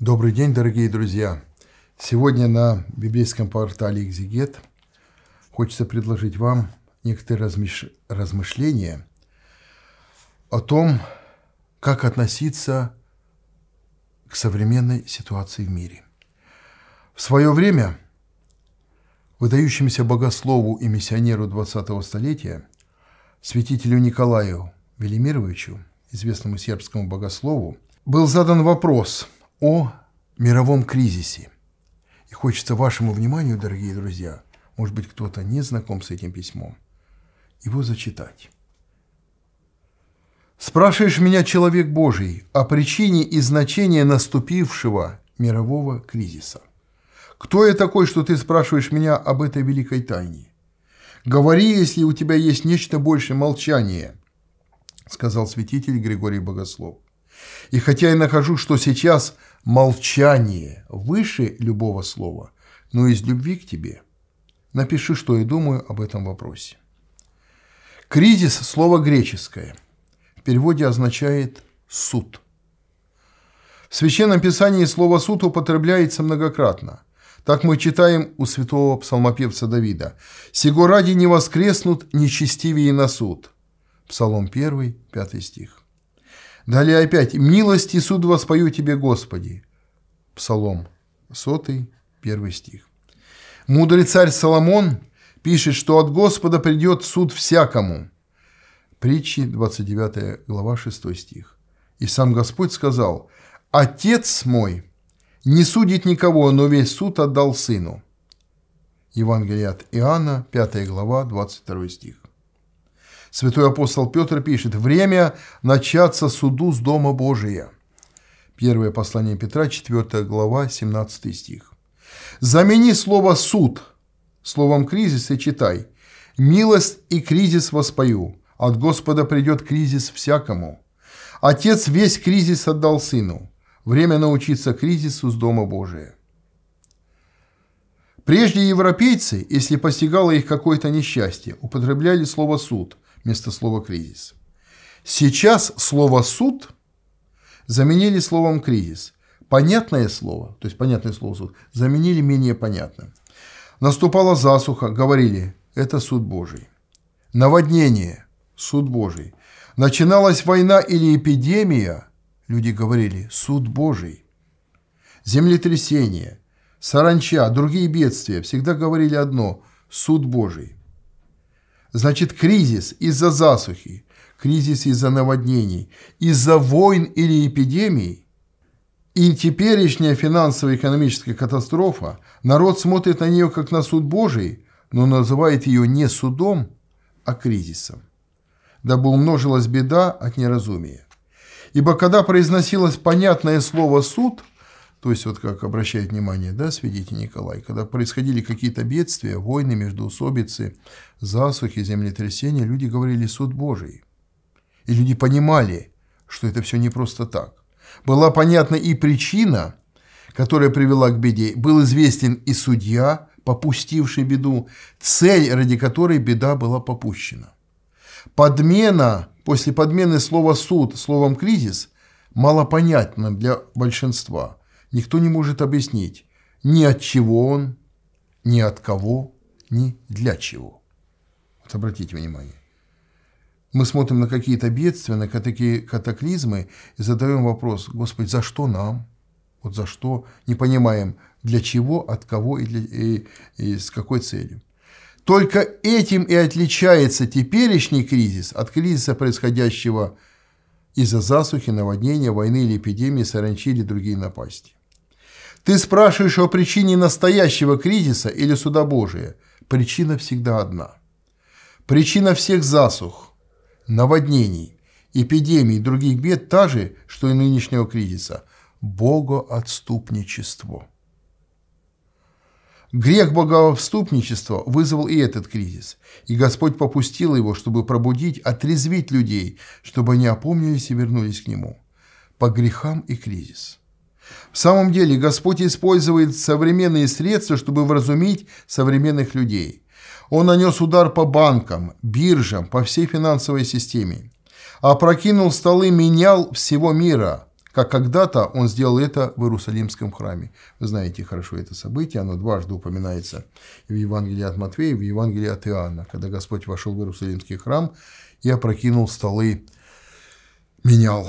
Добрый день, дорогие друзья! Сегодня на библейском портале «Экзигет» хочется предложить вам некоторые размыш... размышления о том, как относиться к современной ситуации в мире. В свое время выдающемуся богослову и миссионеру 20-го столетия, святителю Николаю Велимировичу, известному сербскому богослову, был задан вопрос – о мировом кризисе. И хочется вашему вниманию, дорогие друзья, может быть, кто-то не знаком с этим письмом, его зачитать. Спрашиваешь меня, человек Божий, о причине и значении наступившего мирового кризиса. Кто я такой, что ты спрашиваешь меня об этой великой тайне? Говори, если у тебя есть нечто больше молчания, сказал святитель Григорий Богослов. И хотя я нахожу, что сейчас молчание выше любого слова, но из любви к тебе напиши, что я думаю об этом вопросе. Кризис – слово греческое. В переводе означает «суд». В Священном Писании слово «суд» употребляется многократно. Так мы читаем у святого псалмопевца Давида. «Сего ради не воскреснут нечестивые на суд». Псалом 1, 5 стих. Далее опять «Милости суд воспою тебе, Господи». Псалом сотый первый стих. Мудрый царь Соломон пишет, что от Господа придет суд всякому. Притчи 29 глава 6 стих. И сам Господь сказал, «Отец мой не судит никого, но весь суд отдал сыну». Евангелие от Иоанна, 5 глава, 22 стих. Святой апостол Петр пишет «Время начаться суду с Дома Божия». Первое послание Петра, 4 глава, 17 стих. «Замени слово «суд» словом «кризис» и читай. «Милость и кризис воспою. От Господа придет кризис всякому. Отец весь кризис отдал сыну. Время научиться кризису с Дома Божия». Прежде европейцы, если постигало их какое-то несчастье, употребляли слово «суд», вместо слова «кризис». Сейчас слово «суд» заменили словом «кризис». Понятное слово, то есть понятное слово «суд», заменили менее понятным. Наступала засуха, говорили «это суд Божий». Наводнение – суд Божий. Начиналась война или эпидемия – люди говорили «суд Божий». Землетрясение, саранча, другие бедствия всегда говорили одно – суд Божий. Значит, кризис из-за засухи, кризис из-за наводнений, из-за войн или эпидемий. И теперешняя финансово-экономическая катастрофа, народ смотрит на нее как на суд Божий, но называет ее не судом, а кризисом. Дабы умножилась беда от неразумия. Ибо когда произносилось понятное слово «суд», то есть, вот как обращает внимание да, свидетель Николай, когда происходили какие-то бедствия, войны, междоусобицы, засухи, землетрясения, люди говорили «суд Божий». И люди понимали, что это все не просто так. Была понятна и причина, которая привела к беде, был известен и судья, попустивший беду, цель, ради которой беда была попущена. Подмена, после подмены слова «суд» словом «кризис» малопонятна для большинства – никто не может объяснить ни от чего он, ни от кого, ни для чего. Вот обратите внимание. Мы смотрим на какие-то бедствия, на такие катаклизмы и задаем вопрос, Господи, за что нам? Вот за что? Не понимаем, для чего, от кого и, для, и, и с какой целью. Только этим и отличается теперешний кризис от кризиса, происходящего из-за засухи, наводнения, войны или эпидемии, саранчи или другие напасти. Ты спрашиваешь о причине настоящего кризиса или суда Божия? Причина всегда одна. Причина всех засух, наводнений, эпидемий и других бед та же, что и нынешнего кризиса – богоотступничество. Грех богоотступничества вызвал и этот кризис, и Господь попустил его, чтобы пробудить, отрезвить людей, чтобы они опомнились и вернулись к Нему. По грехам и кризис – в самом деле Господь использует современные средства, чтобы вразумить современных людей. Он нанес удар по банкам, биржам, по всей финансовой системе. Опрокинул столы, менял всего мира, как когда-то он сделал это в Иерусалимском храме. Вы знаете хорошо это событие, оно дважды упоминается в Евангелии от Матфея и в Евангелии от Иоанна, когда Господь вошел в Иерусалимский храм и опрокинул столы, менял.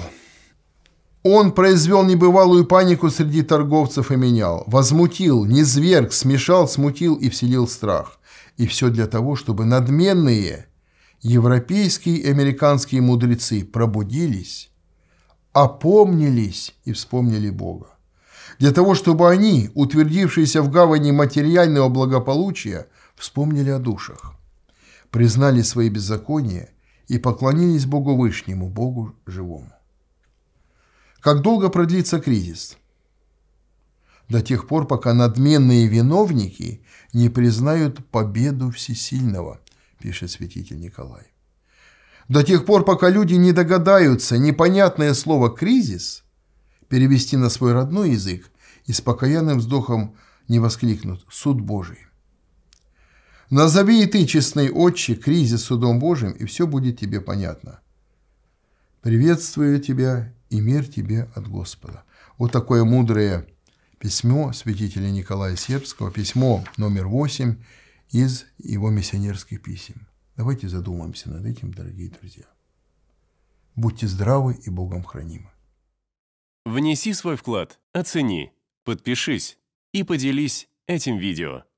Он произвел небывалую панику среди торговцев и менял. Возмутил, низверг, смешал, смутил и вселил страх. И все для того, чтобы надменные европейские и американские мудрецы пробудились, опомнились и вспомнили Бога. Для того, чтобы они, утвердившиеся в гавани материального благополучия, вспомнили о душах, признали свои беззакония и поклонились Богу Вышнему, Богу Живому. Как долго продлится кризис? До тех пор, пока надменные виновники не признают победу всесильного, пишет святитель Николай. До тех пор, пока люди не догадаются непонятное слово «кризис» перевести на свой родной язык и с покаянным вздохом не воскликнут «Суд Божий». Назови и ты, честный отче, кризис судом Божьим, и все будет тебе понятно. Приветствую тебя и мир тебе от Господа». Вот такое мудрое письмо святителя Николая Сербского, письмо номер 8 из его миссионерских писем. Давайте задумаемся над этим, дорогие друзья. Будьте здравы и Богом хранимы. Внеси свой вклад, оцени, подпишись и поделись этим видео.